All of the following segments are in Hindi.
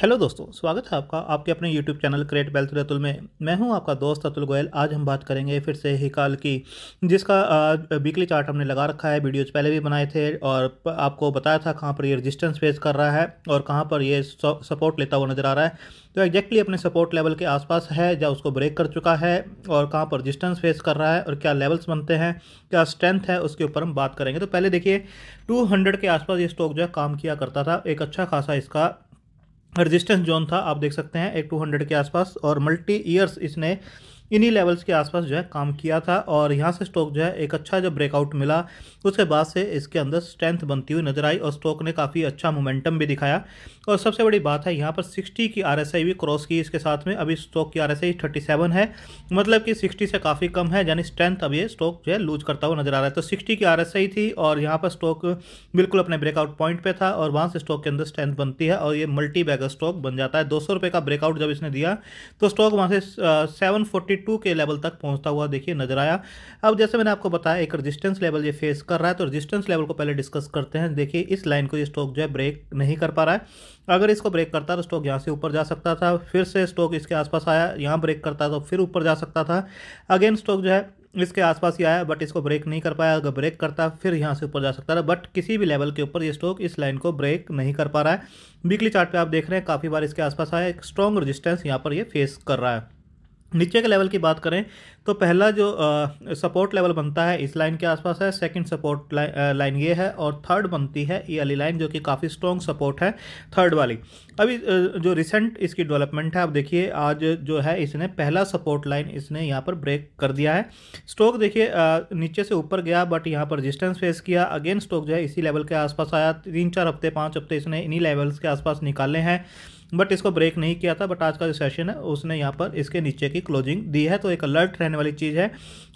हेलो दोस्तों स्वागत है आपका आपके अपने YouTube channel create wealth Ratul में मैं हूं आपका दोस्त अतुल गोयल आज हम बात करेंगे फिर से हिकाल की जिसका वीकली चार्ट हमने लगा रखा है वीडियोज पहले भी बनाए थे और आपको बताया था कहां पर ये रेजिस्टेंस फेस कर रहा है और कहां पर ये सपोर्ट लेता हुआ नज़र आ रहा है तो एग्जैक्टली अपने सपोर्ट लेवल के आसपास है या उसको ब्रेक कर चुका है और कहाँ पर रजिस्टेंस फेस कर रहा है और क्या लेवल्स बनते हैं क्या स्ट्रेंथ है उसके ऊपर हम बात करेंगे तो पहले देखिए टू के आसपास ये स्टॉक जो है काम किया करता था एक अच्छा खासा इसका रजिस्टेंस जोन था आप देख सकते हैं एक टू हंड्रेड के आसपास और मल्टी ईयर्स इसने इन्हीं लेवल्स के आसपास जो है काम किया था और यहाँ से स्टॉक जो है एक अच्छा जब ब्रेकआउट मिला उसके बाद से इसके अंदर स्ट्रेंथ बनती हुई नजर आई और स्टॉक ने काफ़ी अच्छा मोमेंटम भी दिखाया और सबसे बड़ी बात है यहाँ पर सिक्सटी की आर भी क्रॉस की इसके साथ में अभी स्टॉक की आर एस है मतलब कि सिक्सटी से काफ़ी कम है यानी स्ट्रेंथ अब ये स्टॉक जो है लूज करता हुआ नजर आ रहा है तो सिक्सटी की आर थी और यहाँ पर स्टॉक बिल्कुल अपने ब्रेकआउट पॉइंट पर था और वहाँ से स्टॉक के अंदर स्ट्रेंथ बनती है और ये मल्टी बैगर स्टॉक बन जाता है दो का ब्रेकआउट जब इसने दिया तो स्टॉक वहाँ से सेवन फोर्टी टू के लेवल तक पहुंचता हुआ देखिए नजर आया अब जैसे मैंने आपको बताया एक रजिस्टेंस लेवल ये फेस कर रहा है तो रजिस्टेंस लेवल को पहले डिस्कस करते हैं देखिए इस लाइन को ये स्टॉक जो है ब्रेक नहीं कर पा रहा है अगर इसको ब्रेक करता तो स्टॉक यहाँ से ऊपर जा सकता था फिर से स्टॉक इसके आसपास आया यहाँ ब्रेक करता तो फिर ऊपर जा सकता था अगेन स्टॉक जो है इसके आसपास ही आया बट इसको ब्रेक नहीं कर पाया अगर ब्रेक करता फिर यहाँ से ऊपर जा सकता था बट किसी भी लेवल के ऊपर ये स्टॉक इस लाइन को ब्रेक नहीं कर पा रहा है वीकली चार्ट पे आप देख रहे हैं काफ़ी बार इसके आसपास आया एक स्ट्रॉन्ग रेजिस्टेंस यहाँ पर ये फेस कर रहा है नीचे के लेवल की बात करें तो पहला जो सपोर्ट लेवल बनता है इस लाइन के आसपास है सेकंड सपोर्ट लाइन ये है और थर्ड बनती है ये वाली लाइन जो कि काफ़ी स्ट्रॉन्ग सपोर्ट है थर्ड वाली अभी जो रिसेंट इसकी डेवलपमेंट है आप देखिए आज जो है इसने पहला सपोर्ट लाइन इसने यहाँ पर ब्रेक कर दिया है स्टॉक देखिए नीचे से ऊपर गया बट यहाँ पर रजिस्टेंस फेस किया अगेन स्टॉक जो है इसी लेवल के आसपास आया तीन चार हफ्ते पाँच हफ्ते इसने इन्हीं लेवल्स के आसपास निकाले हैं बट इसको ब्रेक नहीं किया था बट आज का जो सेशन है उसने यहाँ पर इसके नीचे की क्लोजिंग दी है तो एक अलर्ट रहने वाली चीज़ है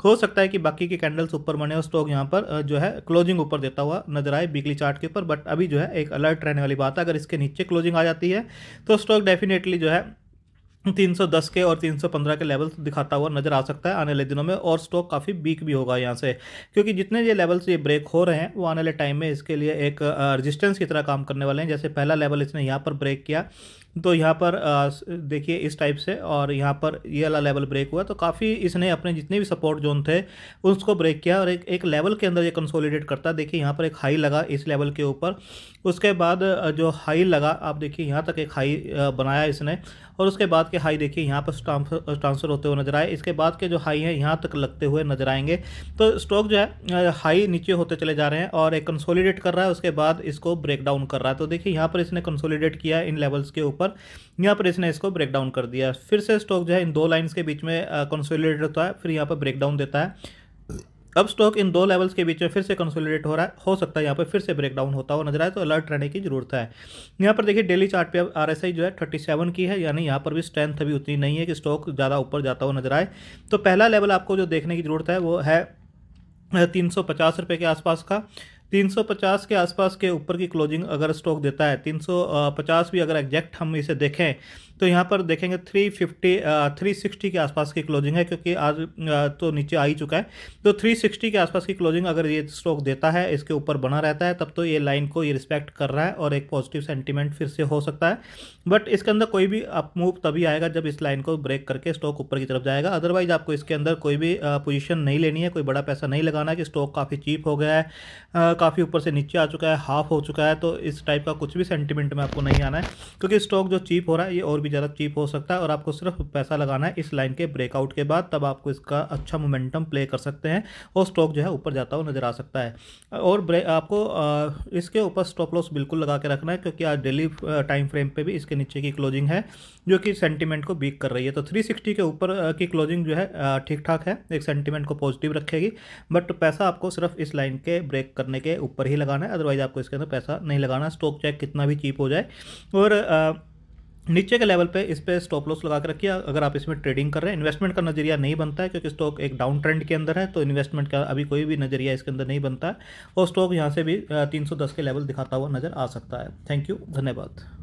हो सकता है कि बाकी के कैंडल्स ऊपर बने और स्टॉक यहाँ पर जो है क्लोजिंग ऊपर देता हुआ नजर आए वीकली चार्ट के ऊपर बट अभी जो है एक अलर्ट रहने वाली बात है अगर इसके नीचे क्लोजिंग आ जाती है तो स्टॉक डेफिनेटली जो है 310 के और 315 के लेवल्स दिखाता हुआ नजर आ सकता है आने वाले दिनों में और स्टॉक काफ़ी वीक भी होगा यहाँ से क्योंकि जितने ये लेवल्स ये ब्रेक हो रहे हैं वो आने वाले टाइम में इसके लिए एक रजिस्टेंस की तरह काम करने वाले हैं जैसे पहला लेवल इसने यहाँ पर ब्रेक किया तो यहाँ पर देखिए इस टाइप से और यहाँ पर ये वाला लेवल ब्रेक हुआ तो काफ़ी इसने अपने जितने भी सपोर्ट जोन थे उसको ब्रेक किया और एक एक लेवल के अंदर ये कंसोलिडेट करता देखिए यहाँ पर एक हाई लगा इस लेवल के ऊपर उसके बाद जो हाई लगा आप देखिए यहाँ तक एक हाई बनाया इसने और उसके बाद आपके हाई देखिए यहाँ पर ट्रांसफर होते हुए नजर आए इसके बाद के जो हाई हैं यहाँ तक लगते हुए नजर आएंगे तो स्टॉक जो है हाई नीचे होते चले जा रहे हैं और एक कंसोलिडेट कर रहा है उसके बाद इसको ब्रेक डाउन कर रहा है तो देखिए यहाँ पर इसने कंसोलिडेट किया इन लेवल्स के ऊपर यहाँ पर इसने इसको ब्रेक डाउन कर दिया फिर से स्टॉक जो है इन दो लाइन्स के बीच में कंसोलिडेट होता है फिर यहाँ पर ब्रेक डाउन देता है अब स्टॉक इन दो लेवल्स के बीच में फिर से कंसोलिडेट हो रहा है हो सकता है यहाँ पर फिर से ब्रेकडाउन होता हुआ नजर आए तो अलर्ट रहने की जरूरत है यहाँ पर देखिए डेली चार्ट पे अब आरएसआई जो है 37 की है यानी यहाँ पर भी स्ट्रेंथ अभी उतनी नहीं है कि स्टॉक ज़्यादा ऊपर जाता हुआ नजर आए तो पहला लेवल आपको जो देखने की जरूरत है वो है तीन सौ के आसपास का 350 के आसपास के ऊपर की क्लोजिंग अगर स्टॉक देता है 350 भी अगर एग्जैक्ट हम इसे देखें तो यहाँ पर देखेंगे थ्री फिफ्टी थ्री सिक्सटी के आसपास की क्लोजिंग है क्योंकि आज तो नीचे आ ही चुका है तो थ्री सिक्सटी के आसपास की क्लोजिंग अगर ये स्टॉक देता है इसके ऊपर बना रहता है तब तो ये लाइन को ये रिस्पेक्ट कर रहा है और एक पॉजिटिव सेंटीमेंट फिर से हो सकता है बट इसके अंदर कोई भी अप मूव तभी आएगा जब इस लाइन को ब्रेक करके स्टॉक ऊपर की तरफ जाएगा अदरवाइज आपको इसके अंदर कोई भी पोजिशन नहीं लेनी है कोई बड़ा पैसा नहीं लगाना कि स्टॉक काफ़ी चीप हो गया है काफ़ी ऊपर से नीचे आ चुका है हाफ हो चुका है तो इस टाइप का कुछ भी सेंटीमेंट में आपको नहीं आना है क्योंकि स्टॉक जो चीप हो रहा है ये और भी भी ज़्यादा चीप हो सकता है और आपको सिर्फ पैसा लगाना है इस लाइन के ब्रेकआउट के बाद तब आपको इसका अच्छा मोमेंटम प्ले कर सकते हैं और स्टॉक जो है ऊपर जाता हुआ नजर आ सकता है और आपको इसके ऊपर स्टॉप लॉस बिल्कुल लगा के रखना है क्योंकि आज डेली टाइम फ्रेम पर भी इसके नीचे की क्लोजिंग है जो कि सेंटीमेंट को बीक कर रही है तो थ्री के ऊपर की क्लोजिंग जो है ठीक ठाक है एक सेंटीमेंट को पॉजिटिव रखेगी बट पैसा आपको सिर्फ इस लाइन के ब्रेक करने के ऊपर ही लगाना है अदरवाइज आपको इसके अंदर पैसा नहीं लगाना स्टॉक चेक कितना भी चीप हो जाए और आ, नीचे के लेवल पे इस पर स्टॉप लॉस लगा के रखिए अगर आप इसमें ट्रेडिंग कर रहे हैं इन्वेस्टमेंट का नजरिया नहीं बनता है क्योंकि स्टॉक एक डाउन ट्रेंड के अंदर है तो इन्वेस्टमेंट का अभी कोई भी नजरिया इसके अंदर नहीं बनता है और स्टॉक यहाँ से भी 310 के लेवल दिखाता हुआ नजर आ सकता है थैंक यू धन्यवाद